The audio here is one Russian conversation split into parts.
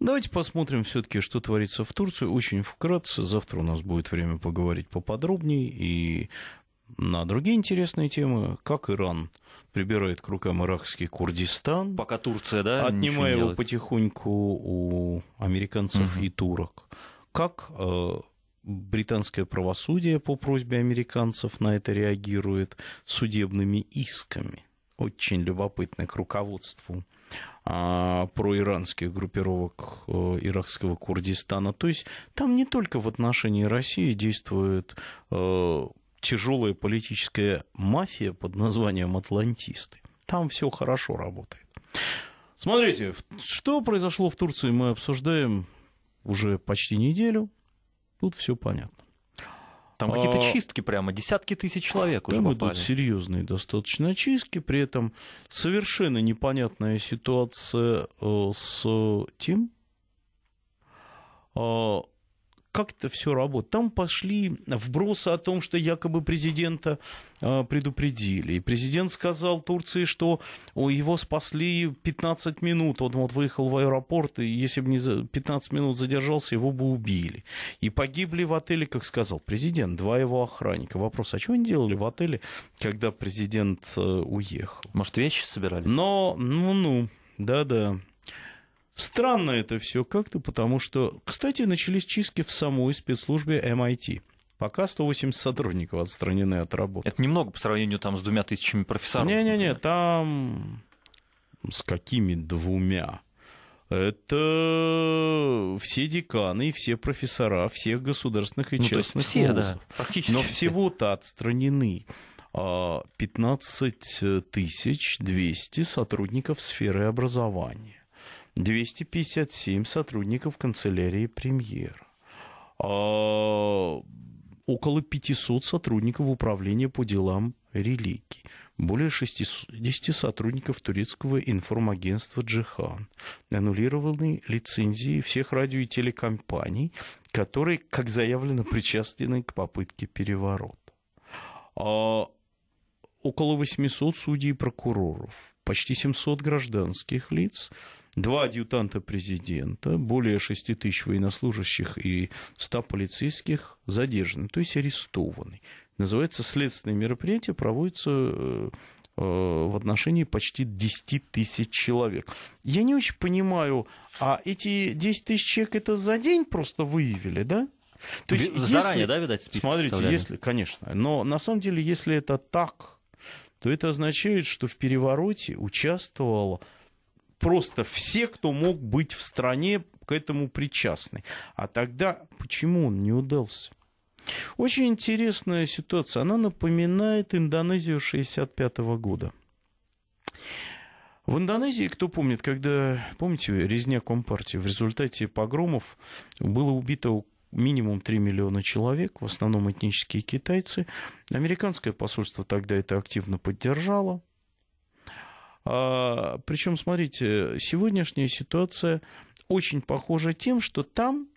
Давайте посмотрим все-таки, что творится в Турции. Очень вкратце. Завтра у нас будет время поговорить поподробнее и на другие интересные темы, как Иран прибирает к рукам иракский Курдистан. Пока Турция, да? Отнимая его делает. потихоньку у американцев угу. и турок. Как э, британское правосудие по просьбе американцев на это реагирует судебными исками. Очень любопытно к руководству а, проиранских группировок э, иракского Курдистана. То есть там не только в отношении России действует э, тяжелая политическая мафия под названием Атлантисты. Там все хорошо работает. Смотрите, что произошло в Турции, мы обсуждаем уже почти неделю. Тут все понятно. Там какие-то а, чистки прямо, десятки тысяч человек уже Там попали. идут серьезные достаточно чистки, при этом совершенно непонятная ситуация э, с тем, а, как это все работает? Там пошли вбросы о том, что якобы президента а, предупредили. И президент сказал Турции, что о, его спасли 15 минут. Он вот выехал в аэропорт, и если бы не 15 минут задержался, его бы убили. И погибли в отеле, как сказал президент, два его охранника. Вопрос, а что они делали в отеле, когда президент э, уехал? Может, вещи собирали? Но, ну, ну, да-да. Странно это все как-то, потому что, кстати, начались чистки в самой спецслужбе MIT. Эм Пока 180 сотрудников отстранены от работы. Это немного по сравнению там, с двумя тысячами профессоров. Не-не-не, там с какими двумя? Это все деканы и все профессора всех государственных и ну, частных все, вузов. Да, практически Но всего-то отстранены 15 а, 200 сотрудников сферы образования. 257 сотрудников канцелярии премьера. Около 500 сотрудников управления по делам религий, более 60 сотрудников турецкого информагентства «Джихан», аннулированы лицензии всех радио и телекомпаний, которые, как заявлено, причастны к попытке переворота. А около 800 судей и прокуроров, почти 700 гражданских лиц – два адъютанта президента, более 6 тысяч военнослужащих и 100 полицейских задержаны, то есть арестованы. Называется «Следственные мероприятия проводятся э, э, в отношении почти 10 тысяч человек. Я не очень понимаю, а эти 10 тысяч человек это за день просто выявили, да? То есть, Заранее, если, да, видать, список Смотрите, если, конечно. Но на самом деле, если это так, то это означает, что в перевороте участвовало просто все, кто мог быть в стране, к этому причастны. А тогда почему он не удался? Очень интересная ситуация. Она напоминает Индонезию 1965 года. В Индонезии, кто помнит, когда, помните, резня Компартии, в результате погромов было убито минимум 3 миллиона человек, в основном этнические китайцы. Американское посольство тогда это активно поддержало, а, Причем, смотрите, сегодняшняя ситуация очень похожа тем, что там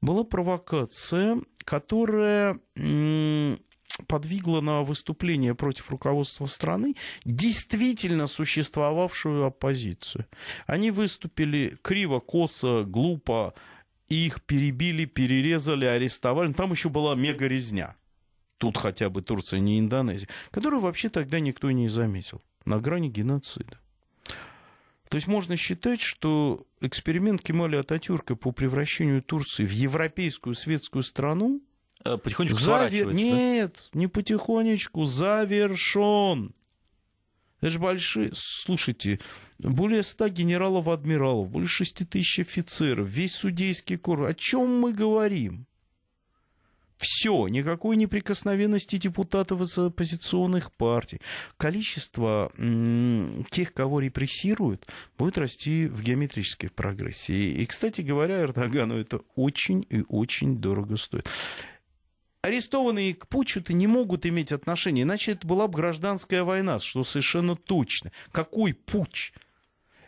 была провокация, которая подвигла на выступление против руководства страны действительно существовавшую оппозицию. Они выступили криво, косо, глупо, их перебили, перерезали, арестовали. Там еще была мега резня. Тут хотя бы Турция, не Индонезия, которую вообще тогда никто не заметил на грани геноцида. То есть можно считать, что эксперимент Кемаля Ататюрка по превращению Турции в европейскую светскую страну э, потихонечку завер... Нет, не потихонечку, завершен. Это же большие... Слушайте, более ста генералов-адмиралов, более шести тысяч офицеров, весь судейский корпус. О чем мы говорим? Все, никакой неприкосновенности депутатов из оппозиционных партий. Количество тех, кого репрессируют, будет расти в геометрической прогрессии. И, кстати говоря, Эрдогану это очень и очень дорого стоит арестованные к Пучу то не могут иметь отношения, иначе это была бы гражданская война, что совершенно точно. Какой Пуч?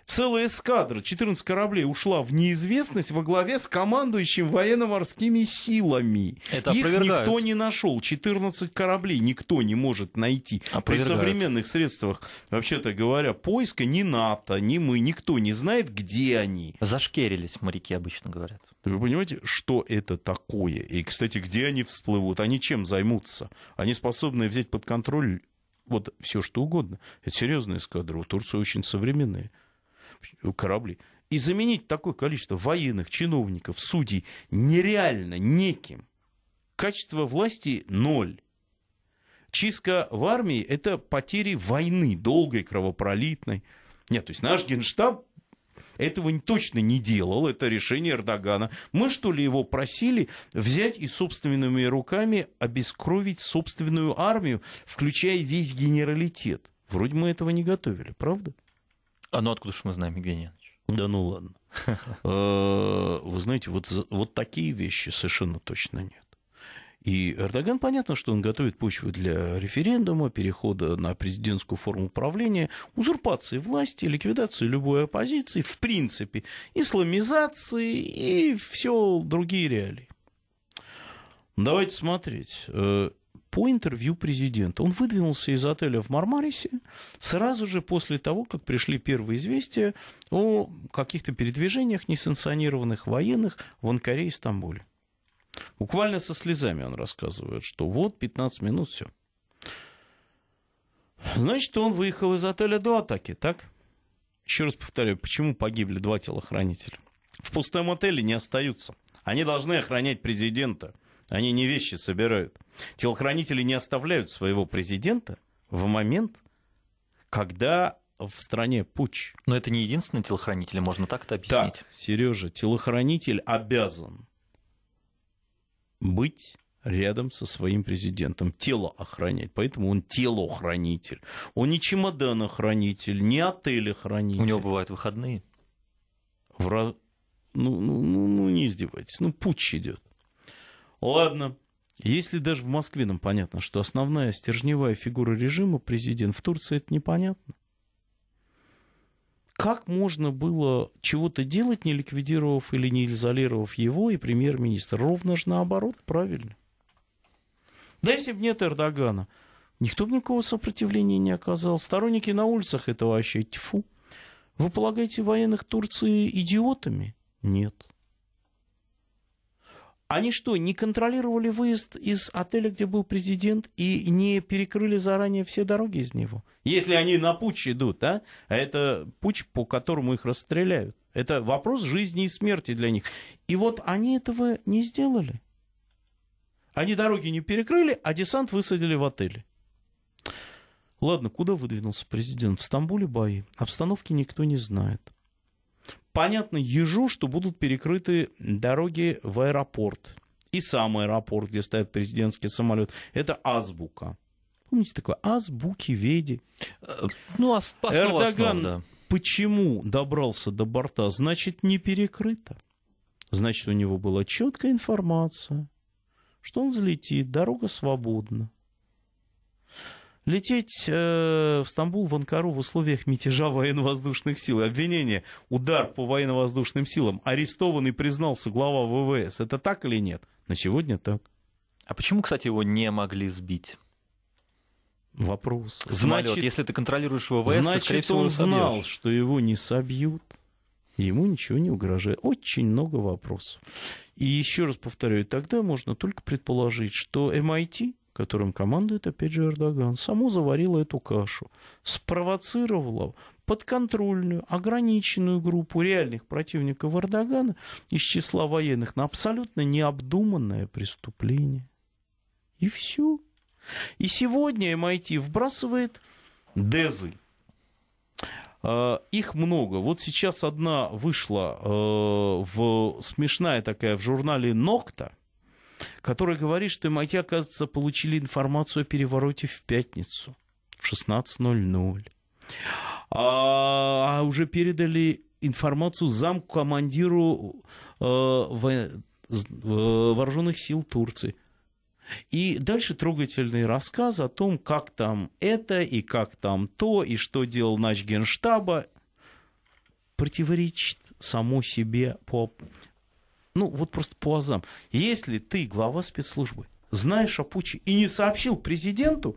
Целая эскадра, 14 кораблей, ушла в неизвестность во главе с командующим военно-морскими силами. Это Их опровергают. никто не нашел. 14 кораблей никто не может найти. При современных средствах, вообще-то говоря, поиска ни НАТО, ни мы, никто не знает, где они. Зашкерились моряки, обычно говорят. Вы понимаете, что это такое? И, кстати, где они всплывут? Они чем займутся? Они способны взять под контроль вот все что угодно. Это серьезная эскадра. У Турции очень современные корабли. И заменить такое количество военных, чиновников, судей нереально неким. Качество власти ноль. Чистка в армии – это потери войны, долгой, кровопролитной. Нет, то есть наш генштаб этого точно не делал, это решение Эрдогана. Мы, что ли, его просили взять и собственными руками обескровить собственную армию, включая весь генералитет? Вроде мы этого не готовили, правда? А ну откуда же мы знаем, Евгений Янович? Да ну ладно. Э, вы знаете, вот, вот такие вещи совершенно точно нет. И Эрдоган, понятно, что он готовит почву для референдума, перехода на президентскую форму управления, узурпации власти, ликвидации любой оппозиции, в принципе, исламизации и все другие реалии. Давайте смотреть. Э, по интервью президента. Он выдвинулся из отеля в Мармарисе сразу же после того, как пришли первые известия о каких-то передвижениях несанкционированных военных в Анкаре и Стамбуле. Буквально со слезами он рассказывает, что вот 15 минут все. Значит, он выехал из отеля до атаки, так? Еще раз повторяю, почему погибли два телохранителя? В пустом отеле не остаются. Они должны охранять президента – они не вещи собирают. Телохранители не оставляют своего президента в момент, когда в стране путь. Но это не единственный телохранитель, можно так это объяснить. Так, Сережа, телохранитель обязан быть рядом со своим президентом, тело охранять. Поэтому он телохранитель. Он не чемоданохранитель, не отелехранитель. У него бывают выходные. В... Ну, ну, ну, ну, не издевайтесь, ну, путь идет. Ладно. Если даже в Москве нам понятно, что основная стержневая фигура режима президент, в Турции это непонятно. Как можно было чего-то делать, не ликвидировав или не изолировав его и премьер-министра? Ровно же наоборот, правильно. Да если бы нет Эрдогана, никто бы никакого сопротивления не оказал. Сторонники на улицах это вообще тьфу. Вы полагаете военных Турции идиотами? Нет. Они что, не контролировали выезд из отеля, где был президент, и не перекрыли заранее все дороги из него? Если они на путь идут, а? А это путь, по которому их расстреляют. Это вопрос жизни и смерти для них. И вот они этого не сделали. Они дороги не перекрыли, а десант высадили в отеле. Ладно, куда выдвинулся президент? В Стамбуле бои. Обстановки никто не знает. Понятно ежу, что будут перекрыты дороги в аэропорт. И сам аэропорт, где стоят президентские самолеты. Это азбука. Помните такое? Азбуки Веди. Э, ну, а Эрдоган основ, да. почему добрался до борта? Значит, не перекрыто. Значит, у него была четкая информация, что он взлетит, дорога свободна. Лететь э, в Стамбул, в Анкару в условиях мятежа военно-воздушных сил. Обвинение, удар по военно-воздушным силам. Арестованный признался глава ВВС. Это так или нет? На сегодня так. А почему, кстати, его не могли сбить? Вопрос. Самолет. Значит, если ты контролируешь ВВС, значит, ты, всего, он знал, собьешь. что его не собьют. Ему ничего не угрожает. Очень много вопросов. И еще раз повторяю, тогда можно только предположить, что MIT эм которым командует, опять же, Эрдоган, само заварило эту кашу, спровоцировало подконтрольную, ограниченную группу реальных противников Эрдогана из числа военных на абсолютно необдуманное преступление. И все. И сегодня MIT вбрасывает дезы. А, их много. Вот сейчас одна вышла э, в смешная такая в журнале «Нокта», который говорит, что MIT, эм оказывается, получили информацию о перевороте в пятницу в 16.00. А, а уже передали информацию замкомандиру э, во, э, вооруженных сил Турции. И дальше трогательный рассказ о том, как там это, и как там то, и что делал наш генштаба, противоречит само себе по ну вот просто по азам. Если ты глава спецслужбы, знаешь о пуче и не сообщил президенту,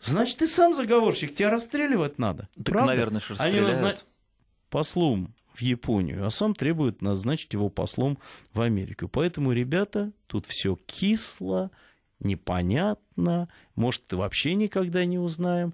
значит, ты сам заговорщик, тебя расстреливать надо. Так, правда? наверное, что Они назна... послом в Японию, а сам требует назначить его послом в Америку. Поэтому, ребята, тут все кисло, непонятно, может, вообще никогда не узнаем.